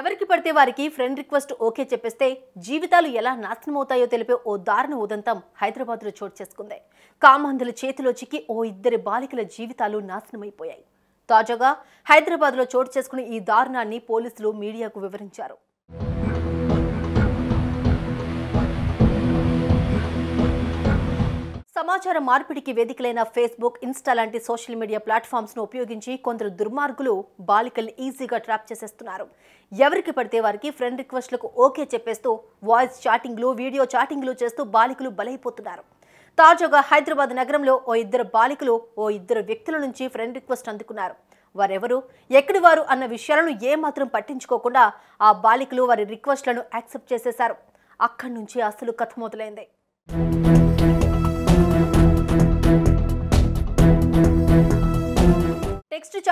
ఎవరికి పడితే వారికి ఫ్రెండ్ రిక్వెస్ట్ ఓకే చెప్పేస్తే జీవితాలు ఎలా నాశనం అవుతాయో తెలిపే ఓ దారుణ ఉదంతం హైదరాబాద్లో చోటు చేసుకుంది కామాంధుల చేతిలో చిక్కి ఓ ఇద్దరి బాలికల జీవితాలు నాశనమైపోయాయి తాజాగా హైదరాబాద్లో చోటు చేసుకున్న ఈ దారుణాన్ని పోలీసులు మీడియాకు వివరించారు సమాచార మార్పిడికి వేదికలైన ఫేస్బుక్ ఇన్స్టా లాంటి సోషల్ మీడియా ప్లాట్ఫామ్స్ ను ఉపయోగించి కొందరు దుర్మార్గులు బాలికల్ని ఈజీగా ట్రాప్ చేసేస్తున్నారు ఎవరికి పడితే వారికి ఫ్రెండ్ రిక్వెస్ట్లకు ఓకే చెప్పేస్తూ వాయిస్ చాటింగ్లు వీడియో చాటింగ్లు చేస్తూ బాలికలు బలైపోతున్నారు తాజాగా హైదరాబాద్ నగరంలో ఓ ఇద్దరు బాలికలు ఓ ఇద్దరు వ్యక్తుల నుంచి ఫ్రెండ్ రిక్వెస్ట్ అందుకున్నారు వారెవరు ఎక్కడి వారు అన్న విషయాలను ఏమాత్రం పట్టించుకోకుండా ఆ బాలికలు వారి రిక్వెస్ట్లను యాక్సెప్ట్ చేసేశారు అక్కడి నుంచి అసలు కథ మొదలైంది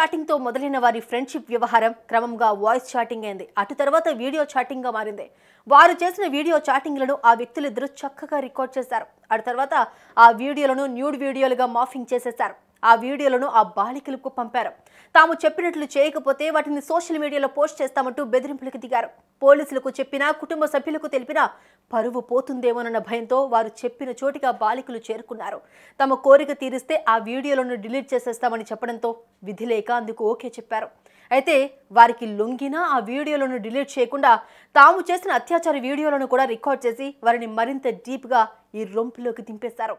చాటింగ్తో మొదలైన వారి ఫ్రెండ్షిప్ వ్యవహారం క్రమంగా వాయిస్ చాటింగ్ అయింది అటు తర్వాత వీడియో చాటింగ్గా మారింది వారు చేసిన వీడియో చాటింగ్లను ఆ వ్యక్తులిద్దరూ చక్కగా రికార్డ్ చేశారు అటు తర్వాత ఆ వీడియోలను న్యూడ్ వీడియోలుగా మాఫింగ్ చేసేశారు ఆ వీడియోలను ఆ బాలికలకు పంపారు తాము చెప్పినట్లు చేయకపోతే వాటిని సోషల్ మీడియాలో పోస్ట్ చేస్తామంటూ బెదిరింపులకు దిగారు పోలీసులకు చెప్పినా కుటుంబ సభ్యులకు తెలిపినా పరువు పోతుందేమోనన్న భయంతో వారు చెప్పిన చోటిగా బాలికలు చేరుకున్నారు తమ కోరిక తీరిస్తే ఆ వీడియోలను డిలీట్ చేసేస్తామని చెప్పడంతో విధి లేక అందుకు ఓకే చెప్పారు అయితే వారికి లొంగినా ఆ వీడియోలను డిలీట్ చేయకుండా తాము చేసిన అత్యాచార వీడియోలను కూడా రికార్డ్ చేసి వారిని మరింత డీప్గా ఈ రొంపులోకి దింపేశారు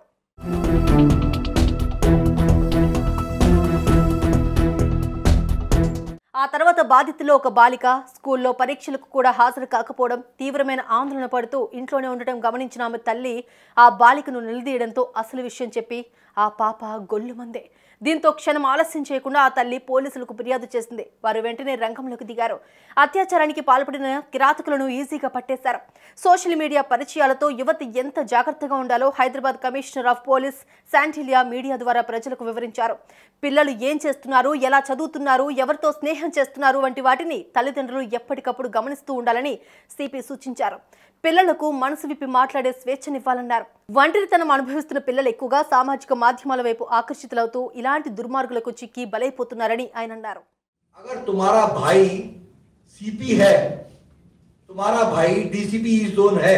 ఆ తర్వాత బాధితుల్లో ఒక బాలిక స్కూల్లో పరీక్షలకు కూడా హాజరు కాకపోవడం తీవ్రమైన ఆందోళన పడుతూ ఇంట్లోనే ఉండటం గమనించిన ఆమె తల్లి ఆ బాలికను నిలదీయడంతో అసలు విషయం చెప్పి ఆ పాప గొల్లుమందే దీంతో క్షణం ఆలస్యం చేయకుండా ఆ తల్లి పోలీసులకు ఫిర్యాదు చేసింది వారు వెంటనే రంగంలోకి దిగారు అత్యాచారానికి పాల్పడిన కిరాతకులను ఈజీగా పట్టేశారు సోషల్ మీడియా పరిచయాలతో యువతి ఎంత జాగ్రత్తగా ఉండాలో Hyderabad commissioner of police Shandilya media ద్వారా ప్రజలకు వివరించారు పిల్లలు ఏం చేస్తున్నారు ఎలా చదువుతున్నారు ఎవరితో స్నేహం చేస్తున్నారు వంటి వాటిని తల్లిదండ్రులు ఎప్పటికప్పుడు గమనిస్తూ ఉండాలని సిపి సూచించారు పిల్లలకు మనసు విప్పి మాట్లాడే స్వేచ్ఛనివ్వాలన్నారు ఒంటరితనం అనుభవిస్తున్న పిల్లలు ఎక్కువగా సామాజిక మాధ్యమాల వైపు ఆకర్షితులవుతూ ఇలాంటి దుర్మార్గులకు చిక్కి బలైపోతున్నారని ఆయన అన్నారు అగర్ తుమారా భాయి సిపి హై తుమారా భాయి డీసీపీ జోన్ హై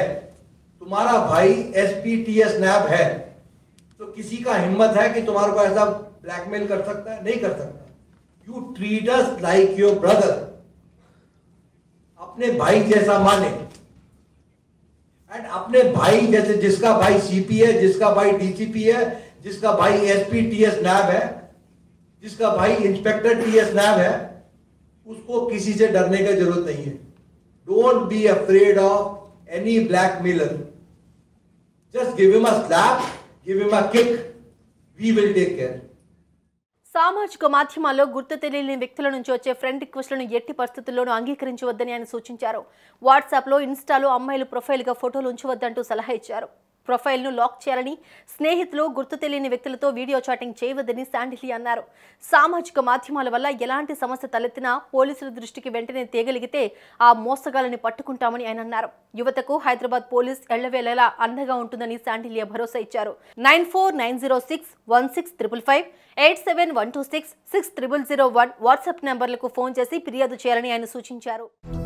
తుమారా భాయి ఎస్పీटीएस नैब है तो किसी का हिम्मत है कि तुम्हारे को ऐसा ब्लैकमेल कर सकता है नहीं कर सकता you treat us like your brother अपने भाई जैसा माने अपने भाई जैसे जिसका भाई सीपी है जिसका भाई डीसीपी है जिसका भाई एसपी टीएस नैब है जिसका भाई इंस्पेक्टर टीएस नैब है उसको किसी से डरने की जरूरत नहीं है don't be afraid of any blackmailer just give him a slap give him a kick we will take care సామాజిక మాధ్యమాల్లో గుర్తు తెలియని వ్యక్తుల నుంచి వచ్చే ఫ్రెండ్ రిక్వెస్ట్లను ఎట్టి పరిస్థితుల్లోనూ అంగీకరించవద్దని ఆయన సూచించారు వాట్సాప్లో ఇన్స్టాలో అమ్మాయిలు ప్రొఫైల్గా ఫోటోలు ఉంచవద్దంటూ సలహా ఇచ్చారు ప్రొఫైల్ను లాక్ చేయాలని స్నేహితులు గుర్తు తెలియని వ్యక్తులతో వీడియో చాటింగ్ చేయవద్దని శాండిలీ అన్నారు సామాజిక మాధ్యమాల వల్ల ఎలాంటి సమస్య తలెత్తినా పోలీసుల దృష్టికి వెంటనే తేగలిగితే ఆ మోసగాళ్ళని పట్టుకుంటామని ఆయన అన్నారు యువతకు హైదరాబాద్ పోలీస్ ఎళ్లవేళలా అండగా ఉంటుందని శాండిలియా భరోసా ఇచ్చారు nine four nine zero six one six triple five eight seven one two six six triple zero one WhatsApp నెంబర్లకు ఫోన్ చేసి ఫిర్యాదు చేయాలని ఆయన సూచించారు